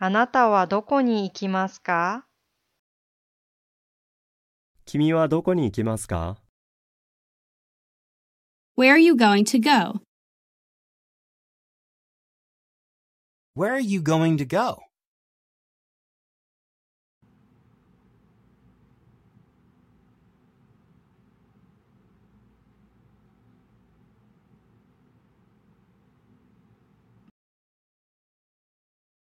あなたはどこに行きますか君はどこに行きますか Where are you going to go? Where are you going to go?